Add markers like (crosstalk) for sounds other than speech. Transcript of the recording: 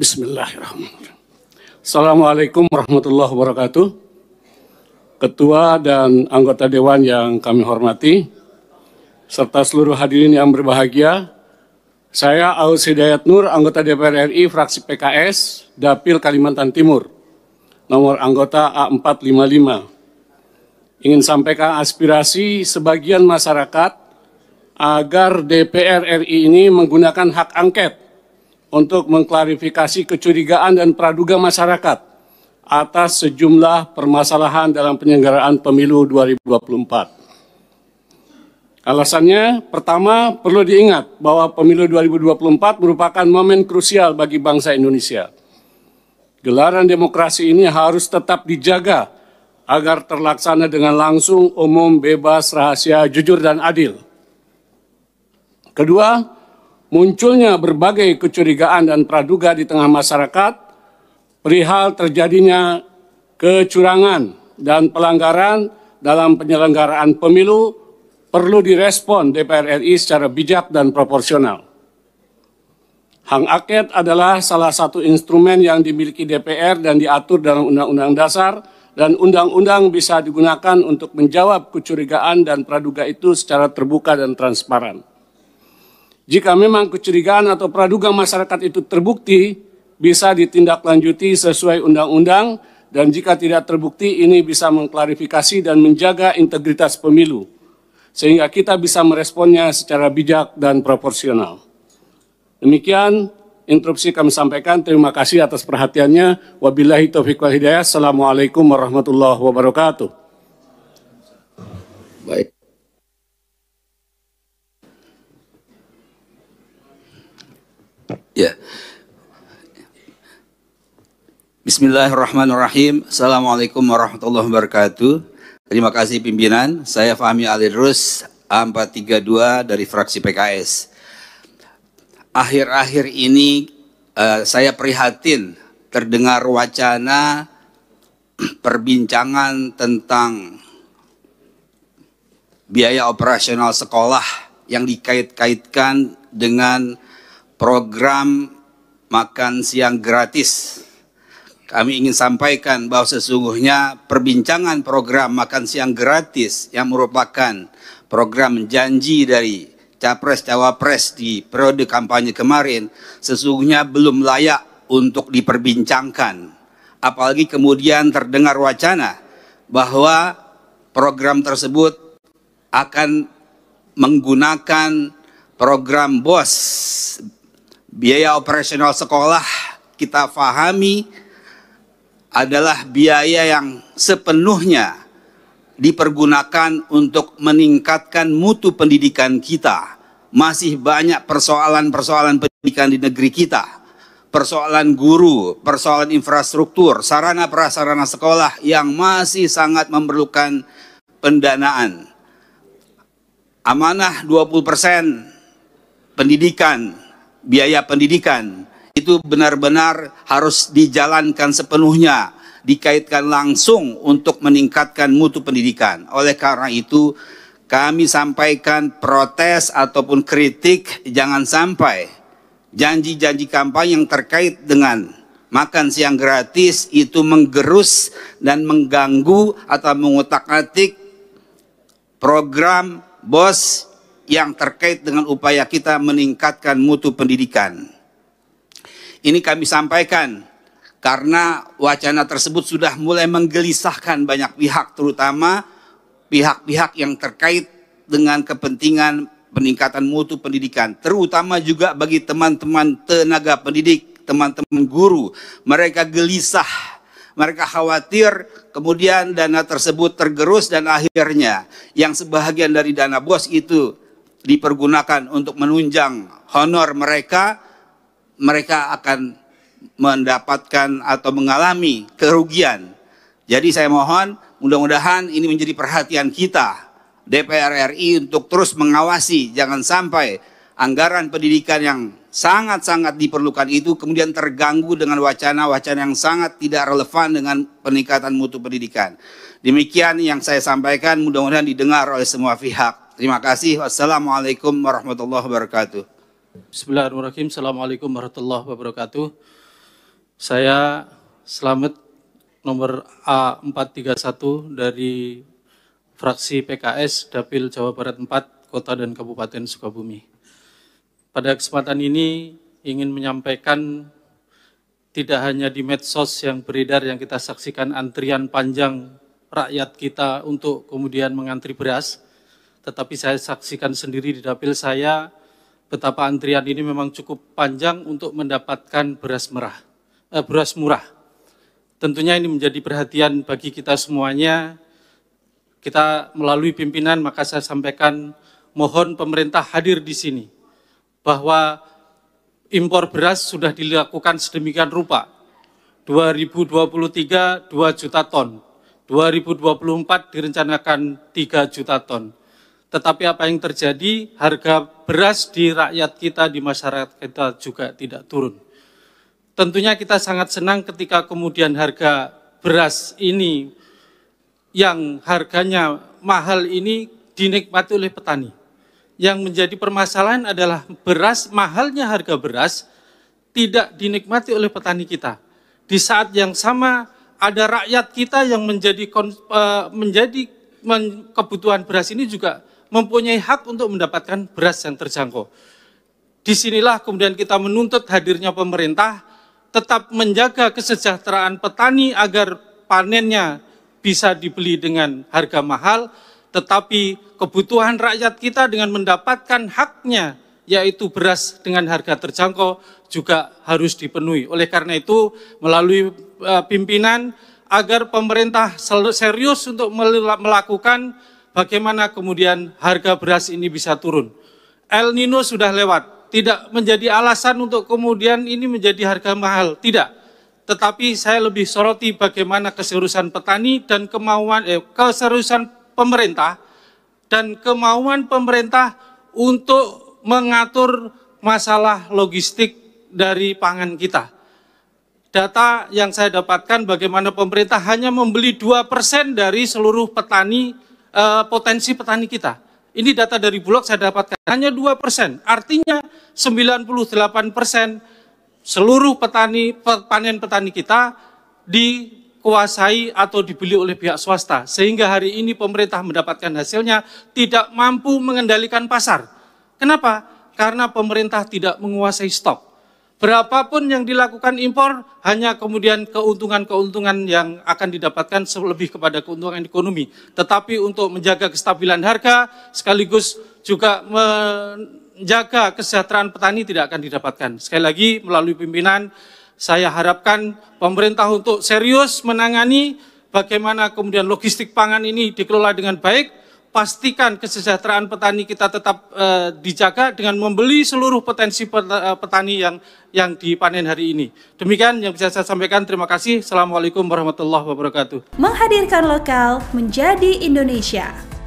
Bismillahirrahmanirrahim. Assalamualaikum warahmatullahi wabarakatuh. Ketua dan anggota Dewan yang kami hormati, serta seluruh hadirin yang berbahagia, saya Aus Hidayat Nur, anggota DPR RI fraksi PKS, Dapil Kalimantan Timur, nomor anggota A455. Ingin sampaikan aspirasi sebagian masyarakat agar DPR RI ini menggunakan hak angket untuk mengklarifikasi kecurigaan dan praduga masyarakat atas sejumlah permasalahan dalam penyelenggaraan pemilu 2024. Alasannya, pertama perlu diingat bahwa pemilu 2024 merupakan momen krusial bagi bangsa Indonesia. Gelaran demokrasi ini harus tetap dijaga agar terlaksana dengan langsung, umum, bebas, rahasia, jujur, dan adil. Kedua, munculnya berbagai kecurigaan dan praduga di tengah masyarakat perihal terjadinya kecurangan dan pelanggaran dalam penyelenggaraan pemilu perlu direspon DPR RI secara bijak dan proporsional. Hang Aket adalah salah satu instrumen yang dimiliki DPR dan diatur dalam Undang-Undang Dasar dan undang-undang bisa digunakan untuk menjawab kecurigaan dan praduga itu secara terbuka dan transparan. Jika memang kecurigaan atau praduga masyarakat itu terbukti, bisa ditindaklanjuti sesuai undang-undang dan jika tidak terbukti ini bisa mengklarifikasi dan menjaga integritas pemilu sehingga kita bisa meresponnya secara bijak dan proporsional. Demikian interupsi kami sampaikan. Terima kasih atas perhatiannya. Wabillahi taufiq wal hidayah. Assalamualaikum warahmatullahi wabarakatuh. Baik. Ya. Bismillahirrahmanirrahim. Assalamualaikum warahmatullahi wabarakatuh. Terima kasih pimpinan. Saya Fahmi Alirus A432 dari fraksi PKS. Akhir-akhir ini uh, saya prihatin terdengar wacana (clears throat) perbincangan tentang biaya operasional sekolah yang dikait-kaitkan dengan program makan siang gratis. Kami ingin sampaikan bahwa sesungguhnya perbincangan program makan siang gratis yang merupakan program janji dari Capres-Cawapres di periode kampanye kemarin sesungguhnya belum layak untuk diperbincangkan. Apalagi kemudian terdengar wacana bahwa program tersebut akan menggunakan program BOS Biaya operasional sekolah kita fahami adalah biaya yang sepenuhnya dipergunakan untuk meningkatkan mutu pendidikan kita. Masih banyak persoalan-persoalan pendidikan di negeri kita. Persoalan guru, persoalan infrastruktur, sarana prasarana sekolah yang masih sangat memerlukan pendanaan. Amanah 20% pendidikan biaya pendidikan itu benar-benar harus dijalankan sepenuhnya, dikaitkan langsung untuk meningkatkan mutu pendidikan. Oleh karena itu, kami sampaikan protes ataupun kritik jangan sampai janji-janji kampanye yang terkait dengan makan siang gratis itu menggerus dan mengganggu atau mengutak-atik program BOS yang terkait dengan upaya kita meningkatkan mutu pendidikan. Ini kami sampaikan karena wacana tersebut sudah mulai menggelisahkan banyak pihak, terutama pihak-pihak yang terkait dengan kepentingan peningkatan mutu pendidikan, terutama juga bagi teman-teman tenaga pendidik, teman-teman guru. Mereka gelisah mereka khawatir kemudian dana tersebut tergerus dan akhirnya yang sebahagian dari dana bos itu dipergunakan untuk menunjang honor mereka, mereka akan mendapatkan atau mengalami kerugian. Jadi saya mohon mudah-mudahan ini menjadi perhatian kita DPR RI untuk terus mengawasi jangan sampai anggaran pendidikan yang sangat-sangat diperlukan itu kemudian terganggu dengan wacana-wacana yang sangat tidak relevan dengan peningkatan mutu pendidikan. Demikian yang saya sampaikan mudah-mudahan didengar oleh semua pihak. Terima kasih. Wassalamualaikum warahmatullahi wabarakatuh. Bismillahirrahmanirrahim. Assalamualaikum warahmatullahi wabarakatuh. Saya Selamat nomor A431 dari fraksi PKS Dapil Jawa Barat 4, Kota dan Kabupaten Sukabumi. Pada kesempatan ini ingin menyampaikan tidak hanya di medsos yang beredar yang kita saksikan antrian panjang rakyat kita untuk kemudian mengantri beras, tetapi saya saksikan sendiri di dapil saya betapa antrian ini memang cukup panjang untuk mendapatkan beras merah, eh, beras murah. Tentunya ini menjadi perhatian bagi kita semuanya. Kita melalui pimpinan, maka saya sampaikan mohon pemerintah hadir di sini bahwa impor beras sudah dilakukan sedemikian rupa. 2023 2 juta ton, 2024 direncanakan 3 juta ton tetapi apa yang terjadi harga beras di rakyat kita di masyarakat kita juga tidak turun. Tentunya kita sangat senang ketika kemudian harga beras ini yang harganya mahal ini dinikmati oleh petani. Yang menjadi permasalahan adalah beras mahalnya harga beras tidak dinikmati oleh petani kita. Di saat yang sama ada rakyat kita yang menjadi eh, menjadi kebutuhan beras ini juga mempunyai hak untuk mendapatkan beras yang terjangkau. Disinilah kemudian kita menuntut hadirnya pemerintah tetap menjaga kesejahteraan petani agar panennya bisa dibeli dengan harga mahal, tetapi kebutuhan rakyat kita dengan mendapatkan haknya, yaitu beras dengan harga terjangkau, juga harus dipenuhi. Oleh karena itu, melalui eh, pimpinan agar pemerintah serius untuk melakukan bagaimana kemudian harga beras ini bisa turun. El Nino sudah lewat, tidak menjadi alasan untuk kemudian ini menjadi harga mahal, tidak. Tetapi saya lebih soroti bagaimana keseriusan petani dan kemauan eh, keseriusan pemerintah dan kemauan pemerintah untuk mengatur masalah logistik dari pangan kita. Data yang saya dapatkan bagaimana pemerintah hanya membeli 2% dari seluruh petani uh, potensi petani kita. Ini data dari Bulog saya dapatkan hanya 2 persen, artinya 98 persen seluruh petani panen petani kita dikuasai atau dibeli oleh pihak swasta. Sehingga hari ini pemerintah mendapatkan hasilnya tidak mampu mengendalikan pasar. Kenapa? Karena pemerintah tidak menguasai stok. Berapapun yang dilakukan impor, hanya kemudian keuntungan-keuntungan yang akan didapatkan lebih kepada keuntungan ekonomi. Tetapi untuk menjaga kestabilan harga, sekaligus juga menjaga kesejahteraan petani tidak akan didapatkan. Sekali lagi, melalui pimpinan, saya harapkan pemerintah untuk serius menangani bagaimana kemudian logistik pangan ini dikelola dengan baik, pastikan kesejahteraan petani kita tetap e, dijaga dengan membeli seluruh potensi eh, petani yang yang dipanen hari ini. Demikian yang bisa saya sampaikan. Terima kasih. Assalamualaikum warahmatullahi wabarakatuh. Menghadirkan lokal menjadi Indonesia.